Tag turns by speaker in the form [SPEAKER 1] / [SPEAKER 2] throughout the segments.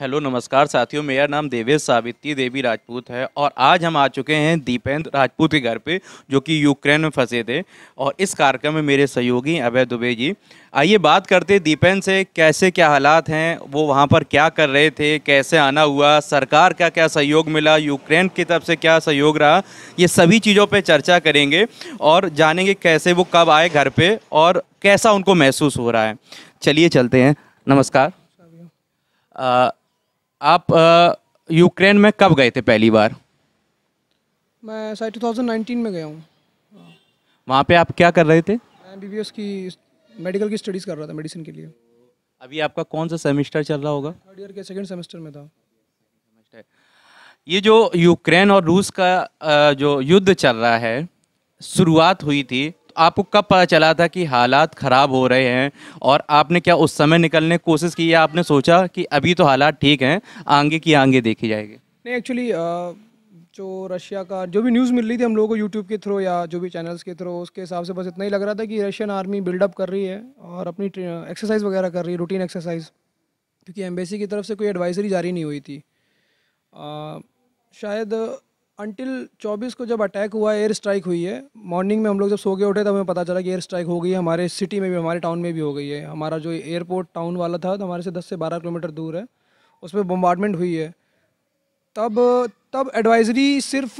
[SPEAKER 1] hello नमस्कार साथियों मेरा नाम देवेश सावित्री देवी राजपूत है और आज हम आ चुके हैं दीपेंद्र राजपूत के घर पे जो कि यूक्रेन में फंसे थे और इस कार्यक्रम में मेरे सहयोगी अभय दुबे जी आइए बात करते दीपेंद्र से कैसे क्या हालात हैं वो वहाँ पर क्या कर रहे थे कैसे आना हुआ सरकार का क्या सहयोग मिला यूक्रेन की तरफ से क्या सहयोग रहा ये सभी चीज़ों पर चर्चा करेंगे और जानेंगे कैसे वो कब आए घर पर और कैसा उनको महसूस हो रहा है चलिए चलते हैं नमस्कार आप यूक्रेन में कब गए थे पहली बार
[SPEAKER 2] मैं शायद 2019 में गया हूँ
[SPEAKER 1] वहाँ पे आप क्या कर रहे थे
[SPEAKER 2] मैं बी की मेडिकल की स्टडीज़ कर रहा था मेडिसिन के लिए
[SPEAKER 1] अभी आपका कौन सा सेमेस्टर चल रहा होगा
[SPEAKER 2] थर्ड ईयर के सेकेंड सेमेस्टर में था
[SPEAKER 1] ये जो यूक्रेन और रूस का जो युद्ध चल रहा है शुरुआत हुई थी आपको कब पता चला था कि हालात ख़राब हो रहे हैं और आपने क्या उस समय निकलने की कोशिश की या आपने सोचा कि अभी तो हालात ठीक हैं आगे की आगे देखी जाएगी
[SPEAKER 2] नहीं एक्चुअली जो रशिया का जो भी न्यूज़ मिल रही थी हम लोगों को यूट्यूब के थ्रू या जो भी चैनल्स के थ्रू उसके हिसाब से बस इतना ही लग रहा था कि रशियन आर्मी बिल्डअप कर रही है और अपनी एक्सरसाइज वगैरह कर रही है रूटीन एक्सरसाइज क्योंकि एम्बेसी की तरफ से कोई एडवाइजरी जारी नहीं हुई थी आ, शायद अंटिल 24 को जब अटैक हुआ एयर स्ट्राइक हुई है मॉर्निंग में हम लोग जब सो गए उठे तब हमें पता चला कि एयर स्ट्राइक हो गई है हमारे सिटी में भी हमारे टाउन में भी हो गई है हमारा जो एयरपोर्ट टाउन वाला था तो हमारे से 10 से 12 किलोमीटर दूर है उस पर बम्बार्टमेंट हुई है तब तब एडवाइजरी सिर्फ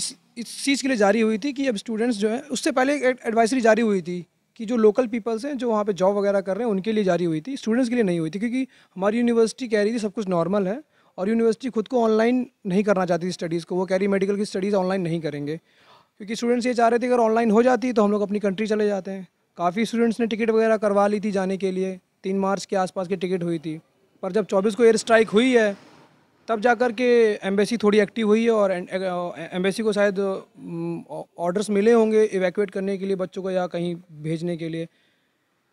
[SPEAKER 2] इस इस चीज़ के लिए जारी हुई थी कि अब स्टूडेंट्स जो हैं उससे पहले एक एडवाइजरी जारी हुई थी कि जो लोकल पीपल्स हैं जो वहाँ पर जॉब वगैरह कर रहे हैं उनके लिए जारी हुई थी स्टूडेंट्स के लिए नहीं हुई थी क्योंकि हमारी यूनिवर्सिटी कह रही थी सब कुछ नॉर्मल है और यूनिवर्सिटी खुद को ऑनलाइन नहीं करना चाहती थी स्टडीज़ को वो कह रही मेडिकल की स्टडीज़ ऑनलाइन नहीं करेंगे क्योंकि स्टूडेंट्स ये चाह रहे थे अगर ऑनलाइन हो जाती तो हम लोग अपनी कंट्री चले जाते हैं काफ़ी स्टूडेंट्स ने टिकट वगैरह करवा ली थी जाने के लिए तीन मार्च के आसपास की टिकट हुई थी पर जब चौबीस को एयर स्ट्राइक हुई है तब जाकर के एम्बेसी थोड़ी एक्टिव हुई है और एम्बेसी uh, को शायद ऑर्डर्स mm, मिले होंगे इवैक्यूएट करने के लिए बच्चों को या कहीं भेजने के लिए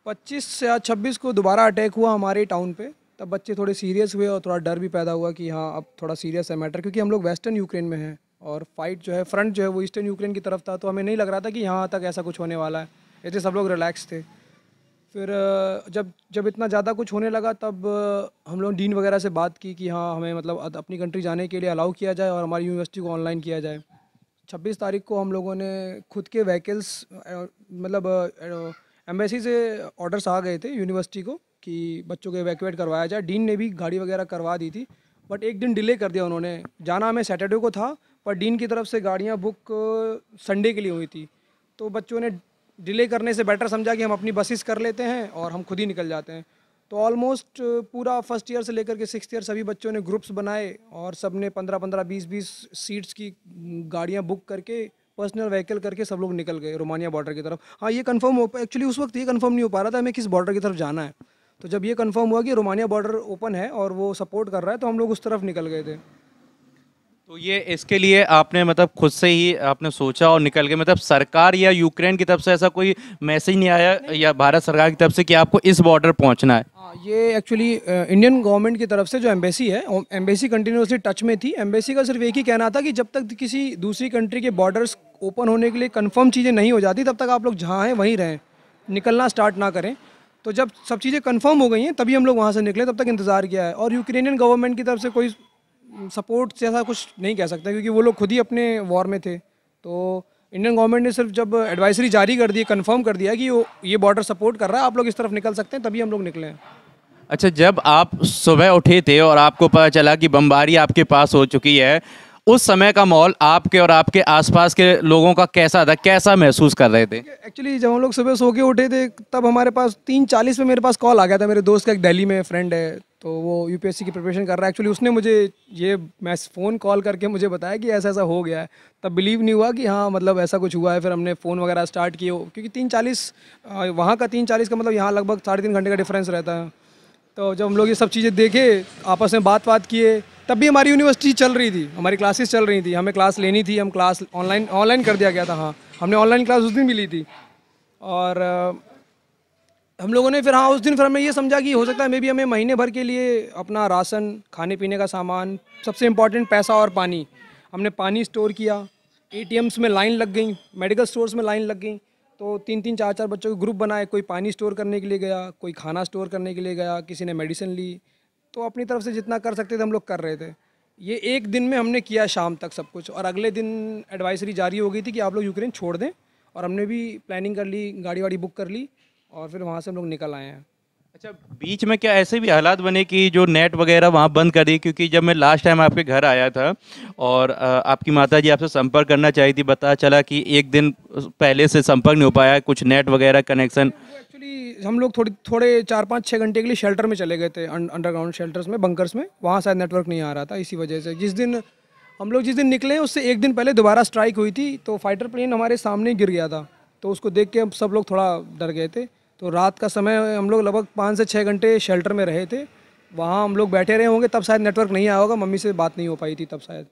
[SPEAKER 2] 25 या 26 को दोबारा अटैक हुआ हमारे टाउन पे तब बच्चे थोड़े सीरियस हुए और थोड़ा डर भी पैदा हुआ कि हाँ अब थोड़ा सीरियस है मैटर क्योंकि हम लोग वेस्टर्न यूक्रेन में हैं और फाइट जो है फ्रंट जो है वो ईस्टर्न यूक्रेन की तरफ था तो हमें नहीं लग रहा था कि यहाँ तक ऐसा कुछ होने वाला है इसलिए सब लोग रिलैक्स थे फिर जब जब इतना ज़्यादा कुछ होने लगा तब हम लोग डीन वगैरह से बात की कि हाँ हमें मतलब अपनी कंट्री जाने के लिए अलाउ किया जाए और हमारी यूनिवर्सिटी को ऑनलाइन किया जाए छब्बीस तारीख को हम लोगों ने खुद के व्हीकल्स मतलब एम्बेसी से ऑर्डर्स आ गए थे यूनिवर्सिटी को कि बच्चों को एवैक्यूएट करवाया जाए डीन ने भी गाड़ी वगैरह करवा दी थी बट एक दिन डिले कर दिया उन्होंने जाना हमें सैटरडे को था पर डीन की तरफ से गाड़ियाँ बुक संडे के लिए हुई थी तो बच्चों ने डिले करने से बेटर समझा कि हम अपनी बसेस कर लेते हैं और हम खुद ही निकल जाते हैं तो ऑलमोस्ट uh, पूरा फर्स्ट ईयर से लेकर के सिक्स ईयर सभी बच्चों ने ग्रुप्स बनाए और सब ने पंद्रह पंद्रह बीस बीस सीट्स की mm, गाड़ियाँ बुक करके पर्सनल व्हीकल करके सब लोग निकल गए रोमानिया बॉर्डर की तरफ हाँ ये कंफर्म हो एक्चुअली उस वक्त ये कंफर्म नहीं हो पा रहा था हमें किस बॉर्डर की तरफ जाना है तो जब ये कंफर्म हुआ कि रोमानिया बॉर्डर ओपन है और वो सपोर्ट कर रहा है तो हम लोग उस तरफ निकल गए थे
[SPEAKER 1] तो ये इसके लिए आपने मतलब खुद से ही आपने सोचा और निकल गए मतलब सरकार या यूक्रेन की तरफ से ऐसा कोई मैसेज नहीं आया या भारत सरकार की तरफ से कि आपको इस बॉर्डर पहुंचना है आ,
[SPEAKER 2] हाँ, ये एक्चुअली इंडियन गवर्नमेंट की तरफ से जो एम्बेसी है एम्बेसी कंटिन्यूसली टच में थी एम्बेसी का सिर्फ एक ही कहना था कि जब तक किसी दूसरी कंट्री के बॉर्डर्स ओपन होने के लिए कन्फर्म चीज़ें नहीं हो जाती तब तक आप लोग जहाँ हैं वहीं रहें निकलना स्टार्ट ना करें तो जब सब चीज़ें कंफर्म हो गई हैं तभी हम लोग वहाँ से निकले तब तक इंतज़ार किया है और यूक्रेनियन गवर्नमेंट की तरफ से कोई सपोर्ट जैसा कुछ नहीं कह सकता क्योंकि वो लोग खुद ही अपने वॉर में थे तो इंडियन गवर्नमेंट ने सिर्फ जब एडवाइसरी जारी कर दी कंफर्म कर दिया कि वो ये बॉर्डर सपोर्ट कर रहा है आप लोग इस तरफ निकल सकते हैं तभी हम लोग निकले हैं
[SPEAKER 1] अच्छा जब आप सुबह उठे थे और आपको पता चला कि बमबारी आपके पास हो चुकी है उस समय का माहौल आपके और आपके आसपास के लोगों का कैसा था कैसा महसूस कर रहे थे
[SPEAKER 2] एक्चुअली जब हम लोग सुबह सो के उठे थे तब हमारे पास तीन चालीस में मेरे पास कॉल आ गया था मेरे दोस्त का एक दिल्ली में फ्रेंड है तो वो यूपीएससी की प्रिपरेशन कर रहा है एक्चुअली उसने मुझे ये मैस फ़ोन कॉल करके मुझे बताया कि ऐसा ऐसा हो गया है तब बिलीव नहीं हुआ कि हाँ मतलब ऐसा कुछ हुआ है फिर हमने फ़ोन वगैरह स्टार्ट किए क्योंकि तीन चालीस वहाँ का तीन चालीस का मतलब यहाँ लगभग साढ़े तीन घंटे का डिफरेंस रहता है तो जब हम लोग ये सब चीज़ें देखे आपस में बात बात किए तब भी हमारी यूनिवर्सिटी चल रही थी हमारी क्लासेस चल रही थी हमें क्लास लेनी थी हम क्लास ऑनलाइन ऑनलाइन कर दिया गया था हाँ हमने ऑनलाइन क्लास उस दिन भी ली थी और हम लोगों ने फिर हाँ उस दिन फिर हमें ये समझा कि हो सकता है मे भी हमें महीने भर के लिए अपना राशन खाने पीने का सामान सबसे इम्पॉर्टेंट पैसा और पानी हमने पानी स्टोर किया ए में लाइन लग गई मेडिकल स्टोर्स में लाइन लग गई तो तीन तीन चार चार बच्चों के ग्रुप बनाए कोई पानी स्टोर करने के लिए गया कोई खाना स्टोर करने के लिए गया किसी ने मेडिसिन ली तो अपनी तरफ से जितना कर सकते थे हम लोग कर रहे थे ये एक दिन में हमने किया शाम तक सब कुछ और अगले दिन एडवाइसरी जारी हो गई थी कि आप लोग यूक्रेन छोड़ दें और हमने भी प्लानिंग कर ली गाड़ी वाड़ी बुक कर ली और फिर वहाँ से हम लोग निकल आए हैं अच्छा
[SPEAKER 1] बीच में क्या ऐसे भी हालात बने कि जो नेट वगैरह वहाँ बंद कर दिए क्योंकि जब मैं लास्ट टाइम आपके घर आया था और आपकी माता जी आपसे संपर्क करना चाहिए थी बता चला कि एक दिन पहले से संपर्क नहीं हो पाया कुछ नेट वगैरह कनेक्शन
[SPEAKER 2] एक्चुअली हम लोग थोड़ी थोड़े चार पाँच छः घंटे के लिए शेल्टर में चले गए थे अंडरग्राउंड शेल्टर्स में बंकर्स में वहाँ शायद नेटवर्क नहीं आ रहा था इसी वजह से जिस दिन हम लोग जिस दिन निकले उससे एक दिन पहले दोबारा स्ट्राइक हुई थी तो फाइटर प्लेन हमारे सामने गिर गया था तो उसको देख के सब लोग थोड़ा डर गए थे तो रात का समय हम लोग लगभग पाँच से छः घंटे शेल्टर में रहे थे वहाँ हम लोग बैठे रहे होंगे तब शायद नेटवर्क नहीं आया होगा मम्मी से बात नहीं हो पाई थी तब शायद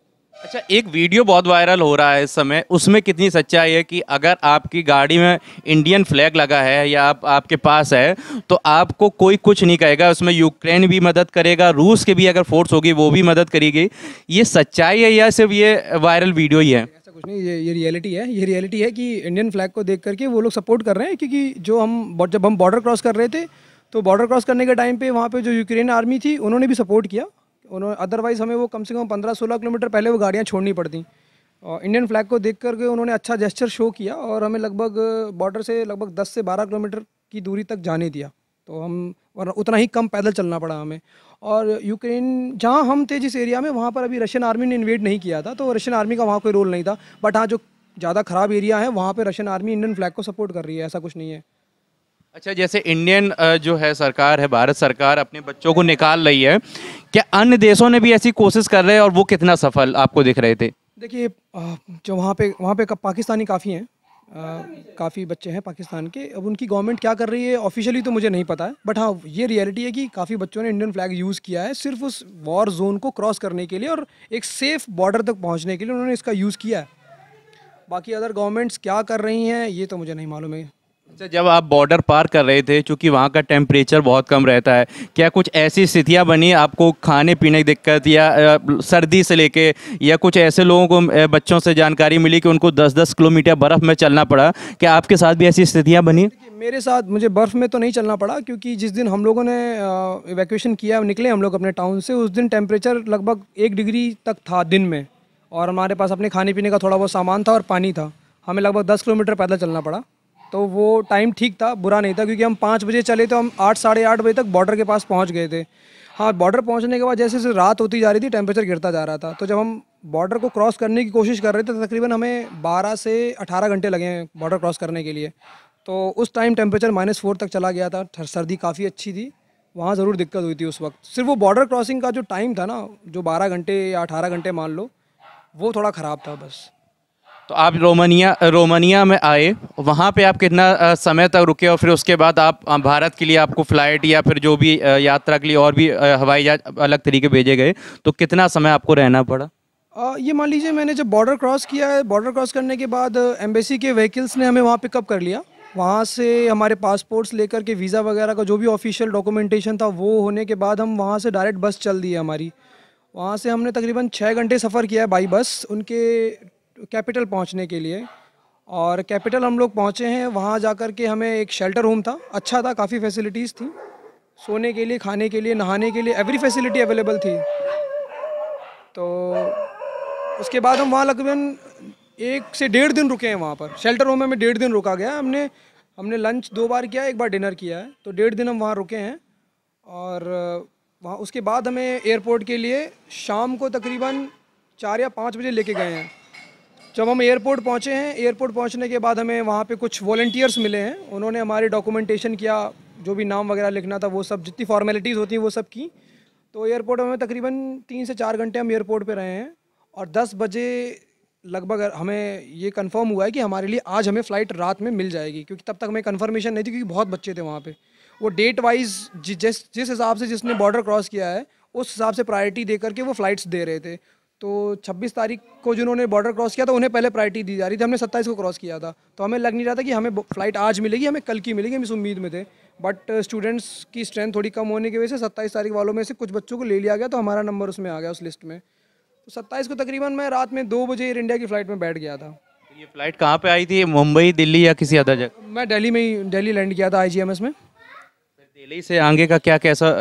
[SPEAKER 1] अच्छा एक वीडियो बहुत वायरल हो रहा है इस समय उसमें कितनी सच्चाई है कि अगर आपकी गाड़ी में इंडियन फ्लैग लगा है या आप आपके पास है तो आपको कोई कुछ नहीं कहेगा उसमें यूक्रेन भी मदद करेगा रूस के भी अगर फोर्स होगी वो भी मदद करेगी ये सच्चाई है या सिर्फ ये वायरल वीडियो ही है ऐसा
[SPEAKER 2] कुछ नहीं ये ये रियलिटी है ये रियलिटी है कि इंडियन फ्लैग को देख करके वो लोग सपोर्ट कर रहे हैं क्योंकि जो हम जब हम बॉर्डर क्रॉस कर रहे थे तो बॉर्डर क्रॉस करने के टाइम पे वहाँ पे जो यूक्रेन आर्मी थी उन्होंने भी सपोर्ट किया उन्होंने अदरवाइज़ हमें वो कम से कम पंद्रह सोलह किलोमीटर पहले वो गाड़ियाँ छोड़नी पड़ती और इंडियन फ्लैग को देख करके उन्होंने अच्छा जेस्चर शो किया और हमें लगभग बॉर्डर से लगभग दस से बारह किलोमीटर की दूरी तक जाने दिया तो हम उतना ही कम पैदल चलना पड़ा हमें और यूक्रेन जहाँ हम थे जिस एरिया में वहाँ पर अभी रशियन आर्मी ने इन्वेट नहीं किया था तो रशियन आर्मी का वहाँ कोई रोल नहीं था बट हाँ जो ज़्यादा ख़राब एरिया है वहाँ पर रशियन आर्मी इंडियन फ्लैग को सपोर्ट कर रही है ऐसा कुछ नहीं है
[SPEAKER 1] अच्छा जैसे इंडियन जो है सरकार है भारत सरकार अपने बच्चों को निकाल रही है क्या अन्य देशों ने भी ऐसी कोशिश कर रहे हैं और वो कितना सफल आपको दिख रहे थे
[SPEAKER 2] देखिए जो वहाँ पे वहाँ पे पाकिस्तानी काफ़ी हैं काफ़ी बच्चे हैं पाकिस्तान के अब उनकी गवर्नमेंट क्या कर रही है ऑफिशियली तो मुझे नहीं पता है बट हाँ ये रियलिटी है कि काफ़ी बच्चों ने इंडियन फ्लैग यूज़ किया है सिर्फ उस वॉर जोन को क्रॉस करने के लिए और एक सेफ़ बॉर्डर तक पहुँचने के लिए उन्होंने इसका यूज़ किया है बाकी अदर गवर्नमेंट्स क्या कर रही हैं ये तो मुझे नहीं मालूम है
[SPEAKER 1] अच्छा जब आप बॉर्डर पार कर रहे थे क्योंकि वहाँ का टेम्परेचर बहुत कम रहता है क्या कुछ ऐसी स्थितियाँ बनी आपको खाने पीने की दिक्कत या सर्दी से लेके या कुछ ऐसे लोगों को बच्चों से जानकारी मिली कि उनको 10-10 किलोमीटर बर्फ़ में चलना पड़ा क्या आपके साथ भी ऐसी स्थितियाँ बनी
[SPEAKER 2] मेरे साथ मुझे बर्फ़ में तो नहीं चलना पड़ा क्योंकि जिस दिन हम लोगों ने इवैक्यूएशन किया निकले हम लोग अपने टाउन से उस दिन टेम्परेचर लगभग एक डिग्री तक था दिन में और हमारे पास अपने खाने पीने का थोड़ा बहुत सामान था और पानी था हमें लगभग दस किलोमीटर पैदल चलना पड़ा तो वो टाइम ठीक था बुरा नहीं था क्योंकि हम पाँच बजे चले तो हम आठ साढ़े आठ बजे तक बॉर्डर के पास पहुँच गए थे हाँ बॉर्डर पहुँचने के बाद जैसे जैसे रात होती जा रही थी टेम्परेचर गिरता जा रहा था तो जब हम बॉर्डर को क्रॉस करने की कोशिश कर रहे थे तो तकरीबन हमें बारह से अठारह घंटे लगे हैं बॉर्डर क्रॉस करने के लिए तो उस टाइम टेम्परेचर माइनस फोर तक चला गया था सर्दी काफ़ी अच्छी थी वहाँ ज़रूर दिक्कत हुई थी उस वक्त सिर्फ वो बॉर्डर क्रॉसिंग का जो टाइम था ना जो बारह घंटे या अठारह घंटे मान लो वो थोड़ा ख़राब था बस
[SPEAKER 1] तो आप रोमानिया रोमानिया में आए वहाँ पे आप कितना समय तक रुके और फिर उसके बाद आप भारत के लिए आपको फ़्लाइट या फिर जो भी यात्रा के लिए और भी हवाई जहाज अलग तरीके भेजे गए तो कितना समय आपको रहना पड़ा
[SPEAKER 2] आ, ये मान लीजिए मैंने जब बॉर्डर क्रॉस किया है बॉर्डर क्रॉस करने के बाद एम्बेसी के व्हीकल्स ने हमें वहाँ पिकअप कर लिया वहाँ से हमारे पासपोर्ट्स लेकर के वीज़ा वगैरह का जो भी ऑफिशियल डॉक्यूमेंटेशन था वो होने के बाद हम वहाँ से डायरेक्ट बस चल दी है हमारी वहाँ से हमने तकरीबन छः घंटे सफ़र किया है बाई बस उनके कैपिटल पहुंचने के लिए और कैपिटल हम लोग पहुंचे हैं वहाँ जा कर के हमें एक शेल्टर होम था अच्छा था काफ़ी फैसिलिटीज़ थी सोने के लिए खाने के लिए नहाने के लिए एवरी फैसिलिटी अवेलेबल थी तो उसके बाद हम वहाँ लगभग एक से डेढ़ दिन रुके हैं वहाँ पर शेल्टर होम में हमें डेढ़ दिन रुका गया हमने हमने लंच दो बार किया एक बार डिनर किया है तो डेढ़ दिन हम वहाँ रुके हैं और वहाँ उसके बाद हमें एयरपोर्ट के लिए शाम को तकरीबन चार या पाँच बजे लेके गए हैं जब हम एयरपोर्ट पहुंचे हैं एयरपोर्ट पहुंचने के बाद हमें वहाँ पे कुछ वॉल्टियर्स मिले हैं उन्होंने हमारे डॉक्यूमेंटेशन किया जो भी नाम वगैरह लिखना था वो सब जितनी फॉर्मेलिटीज़ होती हैं वो सब की तो एयरपोर्ट में तकरीबन तीन से चार घंटे हम एयरपोर्ट पर रहे हैं और दस बजे लगभग हमें ये कंफर्म हुआ है कि हमारे लिए आज हमें फ़्लाइट रात में मिल जाएगी क्योंकि तब तक हमें कंफर्मेशन नहीं थी क्योंकि बहुत बच्चे थे वहाँ पे वो डेट वाइज जिस जिस हिसाब से जिसने बॉर्डर क्रॉस किया है उस हिसाब से प्रायोरिटी दे करके वो फ़्लाइट्स दे रहे थे तो 26 तारीख को जिन्होंने बॉर्डर क्रॉस किया था उन्हें पहले प्रायोरिटी दी जा रही थी हमने 27 को क्रॉस किया था तो हमें लग नहीं रहा था कि हमें फ़्लाइट आज मिलेगी हमें कल की मिलेगी हम इस उम्मीद में थे बट स्टूडेंट्स uh, की स्ट्रेंथ थोड़ी कम होने की वजह से सत्ताईस तारीख वालों में से कुछ बच्चों को ले लिया गया तो हमारा नंबर उसमें आ गया उस लिस्ट में तो सत्ताईस को तकरीबन मैं रात में दो बजे एयर इंडिया की फ़्लाइट में बैठ गया
[SPEAKER 1] था तो ये फ़्लाइट कहाँ पर आई थी मुंबई दिल्ली या किसी अदर जगह
[SPEAKER 2] मैं डेली में ही डेली लैंड किया था आई में दिल्ली
[SPEAKER 1] से आगे का क्या कैसा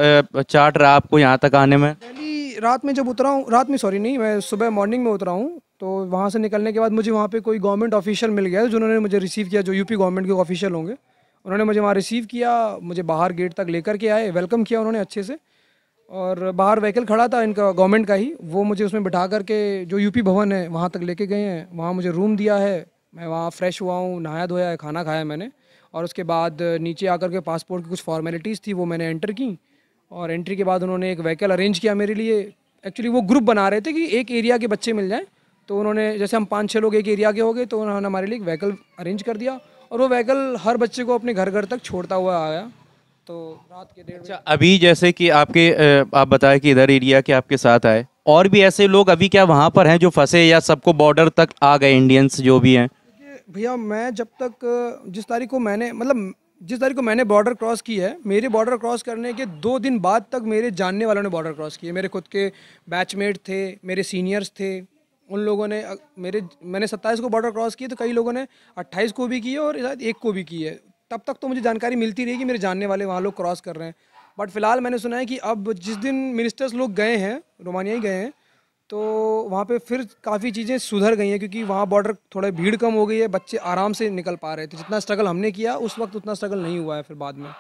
[SPEAKER 1] चार्ट रहा आपको यहाँ तक आने में
[SPEAKER 2] दिल्ली रात में जब उतरा हूँ रात में सॉरी नहीं मैं सुबह मॉर्निंग में उतरा हूँ तो वहाँ से निकलने के बाद मुझे वहाँ पे कोई गवर्नमेंट ऑफिशियल मिल गया जिन्होंने मुझे रिसीव किया जो यूपी गवर्नमेंट के ऑफिशियल होंगे उन्होंने मुझे वहाँ रिसीव किया मुझे बाहर गेट तक लेकर के आए वेलकम किया उन्होंने अच्छे से और बाहर व्हीकल खड़ा था इनका गवर्नमेंट का ही वो मुझे उसमें बिठा करके जो यूपी भवन है वहाँ तक लेके गए हैं वहाँ मुझे रूम दिया है मैं वहाँ फ्रेश हुआ हूँ नहाया धोया है खाना खाया मैंने और उसके बाद नीचे आकर के पासपोर्ट की कुछ फॉर्मेलिटीज़ थी वो मैंने एंटर की और एंट्री के बाद उन्होंने एक व्हीकल अरेंज किया मेरे लिए एक्चुअली वो ग्रुप बना रहे थे कि एक एरिया के बच्चे मिल जाएँ तो उन्होंने जैसे हम पाँच छः लोग एक एरिया के हो गए तो उन्होंने हमारे लिए एक व्हीकल अरेंज कर दिया और वो व्हीकल हर बच्चे को अपने घर घर तक छोड़ता हुआ आया तो रात के डेढ़ अच्छा
[SPEAKER 1] अभी जैसे कि आपके आप बताए कि इधर एरिया के आपके साथ आए और भी ऐसे लोग अभी क्या वहाँ पर हैं जो फंसे या सबको बॉर्डर तक आ गए इंडियंस जो भी हैं
[SPEAKER 2] भैया मैं जब तक जिस तारीख को मैंने मतलब जिस तारीख को मैंने बॉर्डर क्रॉस की है मेरे बॉर्डर क्रॉस करने के दो दिन बाद तक मेरे जानने वालों ने बॉर्डर क्रॉस किए मेरे खुद के बैचमेट थे मेरे सीनियर्स थे उन लोगों ने मेरे मैंने सत्ताईस को बॉर्डर क्रॉस किए तो कई लोगों ने अट्ठाईस को भी किए और शायद एक को भी की है तब तक तो मुझे जानकारी मिलती रही कि मेरे जानने वाले वहाँ लोग क्रॉस कर रहे हैं बट फिलहाल मैंने सुना है कि अब जिस दिन मिनिस्टर्स लोग गए हैं रोमानिया ही गए हैं तो वहाँ पे फिर काफ़ी चीज़ें सुधर गई हैं क्योंकि वहाँ बॉर्डर थोड़ा भीड़ कम हो गई है बच्चे आराम से निकल पा रहे थे तो जितना स्ट्रगल हमने किया उस वक्त उतना स्ट्रगल नहीं हुआ है फिर बाद में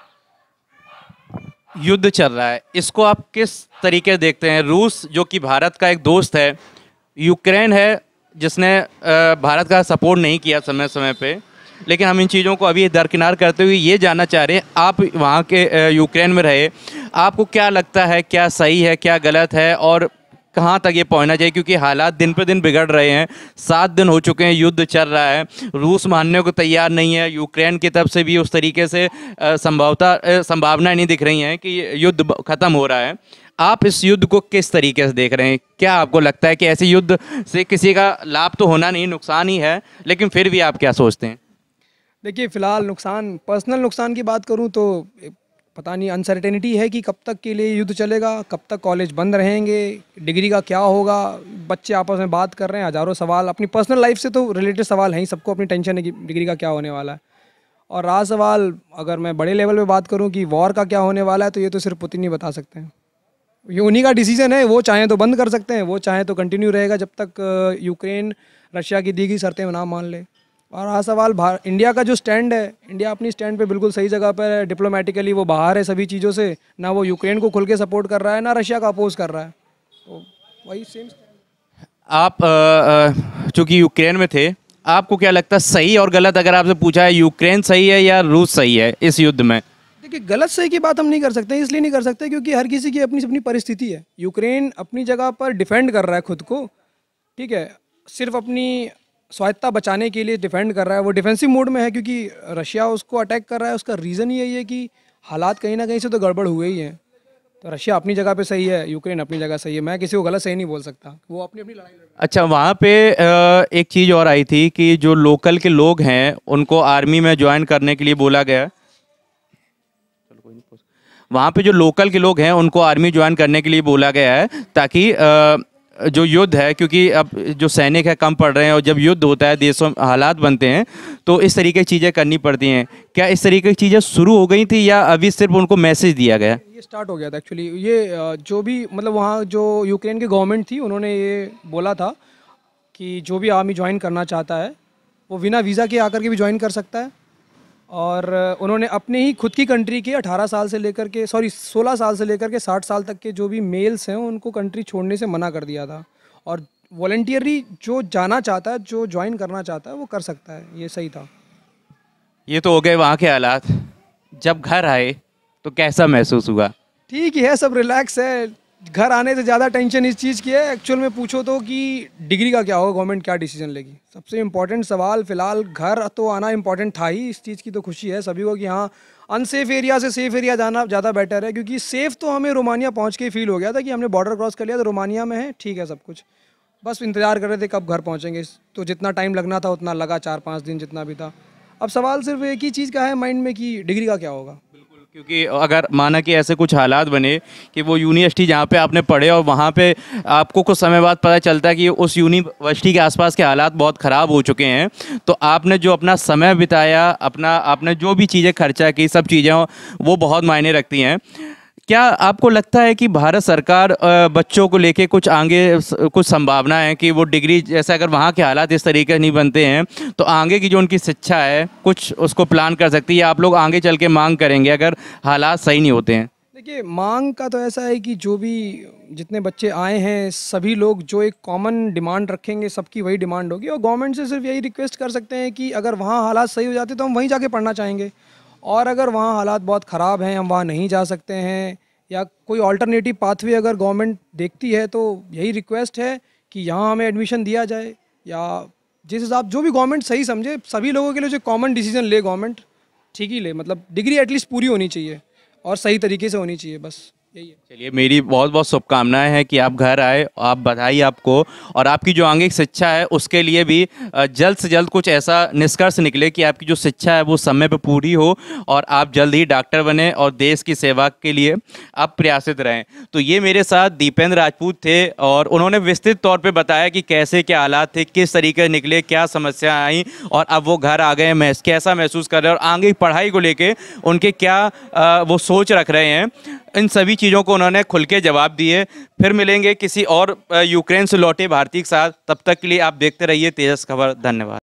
[SPEAKER 1] युद्ध चल रहा है इसको आप किस तरीके देखते हैं रूस जो कि भारत का एक दोस्त है यूक्रेन है जिसने भारत का सपोर्ट नहीं किया समय समय पर लेकिन हम इन चीज़ों को अभी दरकिनार करते हुए ये जानना चाह रहे हैं आप वहाँ के यूक्रेन में रहे आपको क्या लगता है क्या सही है क्या गलत है और कहाँ तक ये पहुँचना चाहिए क्योंकि हालात दिन पर दिन बिगड़ रहे हैं सात दिन हो चुके हैं युद्ध चल रहा है रूस मानने को तैयार नहीं है यूक्रेन की तरफ से भी उस तरीके से संभवता संभावना नहीं दिख रही है कि युद्ध ख़त्म हो रहा है आप इस युद्ध को किस तरीके से देख रहे हैं क्या आपको लगता है कि ऐसे युद्ध से किसी का लाभ तो होना नहीं नुकसान ही है लेकिन फिर भी आप क्या सोचते हैं
[SPEAKER 2] देखिए फ़िलहाल नुकसान पर्सनल नुकसान की बात करूँ तो पता नहीं अनसर्टेनिटी है कि कब तक के लिए युद्ध चलेगा कब तक कॉलेज बंद रहेंगे डिग्री का क्या होगा बच्चे आपस में बात कर रहे हैं हज़ारों सवाल अपनी पर्सनल लाइफ से तो रिलेटेड सवाल हैं ही सबको अपनी टेंशन है कि डिग्री का क्या होने वाला है और रहा सवाल अगर मैं बड़े लेवल पे बात करूं कि वॉर का क्या होने वाला है तो ये तो सिर्फ पुतिन ही बता सकते हैं ये उन्हीं का डिसीजन है वो चाहें तो बंद कर सकते हैं वो चाहें तो कंटिन्यू रहेगा जब तक यूक्रेन रशिया की दी गई शर्तें ना मान ले और रहा सवाल इंडिया का जो स्टैंड है इंडिया अपनी स्टैंड पे बिल्कुल सही जगह पर है डिप्लोमेटिकली वो बाहर है सभी चीज़ों से ना वो यूक्रेन को खुल के सपोर्ट कर रहा है ना रशिया का अपोज कर रहा है तो वही सेम
[SPEAKER 1] आप चूँकि यूक्रेन में थे आपको क्या लगता है सही और गलत अगर आपसे पूछा है यूक्रेन सही है या रूस सही है इस युद्ध में
[SPEAKER 2] देखिए गलत सही की बात हम नहीं कर सकते इसलिए नहीं कर सकते क्योंकि हर किसी की अपनी अपनी परिस्थिति है यूक्रेन अपनी जगह पर डिफेंड कर रहा है खुद को ठीक है सिर्फ अपनी स्वायत्ता बचाने के लिए डिफेंड कर रहा है वो डिफेंसिव मोड में है क्योंकि रशिया उसको अटैक कर रहा है उसका रीज़न यही है कि हालात कहीं ना कहीं से तो गड़बड़ हुए ही हैं तो रशिया अपनी जगह पे सही है यूक्रेन अपनी जगह सही है मैं किसी को गलत सही नहीं बोल सकता वो अपनी अपनी लड़ाई लड़
[SPEAKER 1] अच्छा वहाँ पे एक चीज़ और आई थी कि जो लोकल के लोग हैं उनको आर्मी में ज्वाइन करने के लिए बोला गया वहाँ पे जो लोकल के लोग हैं उनको आर्मी ज्वाइन करने के लिए बोला गया है ताकि जो युद्ध है क्योंकि अब जो सैनिक है कम पड़ रहे हैं और जब युद्ध होता है देशों हालात बनते हैं तो इस तरीके की चीज़ें करनी पड़ती हैं क्या इस तरीके की चीज़ें शुरू हो गई थी या अभी सिर्फ उनको मैसेज दिया गया ये
[SPEAKER 2] स्टार्ट हो गया था एक्चुअली ये जो भी मतलब वहाँ जो यूक्रेन की गवर्नमेंट थी उन्होंने ये बोला था कि जो भी आर्मी ज्वाइन करना चाहता है वो बिना वीज़ा के आकर के भी ज्वाइन कर सकता है और उन्होंने अपने ही खुद की कंट्री के 18 साल से लेकर के सॉरी 16 साल से लेकर के 60 साल तक के जो भी मेल्स हैं उनको कंट्री छोड़ने से मना कर दिया था और वॉल्टियरली जो जाना चाहता है जो ज्वाइन करना चाहता है वो कर सकता है ये सही था
[SPEAKER 1] ये तो हो गए वहाँ के हालात जब घर आए तो कैसा महसूस हुआ
[SPEAKER 2] ठीक है सब रिलैक्स है घर आने से ज़्यादा टेंशन इस चीज़ की है एक्चुअल में पूछो तो कि डिग्री का क्या होगा गवर्नमेंट क्या डिसीजन लेगी सबसे इम्पॉर्टेंट सवाल फ़िलहाल घर तो आना इम्पॉर्टेंट था ही इस चीज़ की तो खुशी है सभी को कि हाँ अनसेफ एरिया से सेफ़ एरिया जाना ज़्यादा बेटर है क्योंकि सेफ़ तो हमें रोमानिया पहुँच के फील हो गया था कि हमने बॉर्डर क्रॉस कर लिया तो रोमानिया में है ठीक है सब कुछ बस इंतज़ार कर रहे थे कब घर पहुँचेंगे तो जितना टाइम लगना था उतना लगा चार पाँच दिन जितना भी था अब सवाल सिर्फ एक ही चीज़ का है माइंड में कि डिग्री का क्या होगा
[SPEAKER 1] क्योंकि अगर माना कि ऐसे कुछ हालात बने कि वो यूनिवर्सिटी जहाँ पे आपने पढ़े और वहाँ पे आपको कुछ समय बाद पता चलता है कि उस यूनिवर्सिटी के आसपास के हालात बहुत ख़राब हो चुके हैं तो आपने जो अपना समय बिताया अपना आपने जो भी चीज़ें खर्चा की सब चीज़ें वो बहुत मायने रखती हैं क्या आपको लगता है कि भारत सरकार बच्चों को लेके कुछ आगे कुछ संभावना है कि वो डिग्री जैसे अगर वहाँ के हालात इस तरीके नहीं बनते हैं तो आगे की जो उनकी शिक्षा है कुछ उसको प्लान कर सकती है आप लोग आगे चल के मांग करेंगे अगर हालात सही नहीं होते हैं
[SPEAKER 2] देखिए मांग का तो ऐसा है कि जो भी जितने बच्चे आए हैं सभी लोग जो एक कॉमन डिमांड रखेंगे सबकी वही डिमांड होगी और गवर्नमेंट से सिर्फ यही रिक्वेस्ट कर सकते हैं कि अगर वहाँ हालात सही हो जाते तो हम वहीं जाके पढ़ना चाहेंगे और अगर वहाँ हालात बहुत ख़राब हैं हम वहाँ नहीं जा सकते हैं या कोई ऑल्टरनेटिव पाथवे अगर गवर्नमेंट देखती है तो यही रिक्वेस्ट है कि यहाँ हमें एडमिशन दिया जाए या जिस हिसाब जो भी गवर्नमेंट सही समझे सभी लोगों के लिए जो कॉमन डिसीजन ले गवर्नमेंट ठीक ही ले मतलब डिग्री एटलीस्ट पूरी होनी चाहिए और सही तरीके से होनी चाहिए बस
[SPEAKER 1] चलिए मेरी बहुत बहुत शुभकामनाएं हैं कि आप घर आए आप बधाई आपको और आपकी जो आंगिक शिक्षा है उसके लिए भी जल्द से जल्द कुछ ऐसा निष्कर्ष निकले कि आपकी जो शिक्षा है वो समय पर पूरी हो और आप जल्द ही डॉक्टर बने और देश की सेवा के लिए आप प्रयासित रहें तो ये मेरे साथ दीपेंद्र राजपूत थे और उन्होंने विस्तृत तौर पर बताया कि कैसे क्या हालात थे किस तरीके निकले क्या समस्याएँ आई और अब वो घर आ गए कैसा महसूस कर रहे हैं और आगे पढ़ाई को लेकर उनके क्या वो सोच रख रहे हैं इन सभी चीज़ों को उन्होंने खुल के जवाब दिए फिर मिलेंगे किसी और यूक्रेन से लौटे भारतीय के साथ तब तक के लिए आप देखते रहिए तेजस खबर धन्यवाद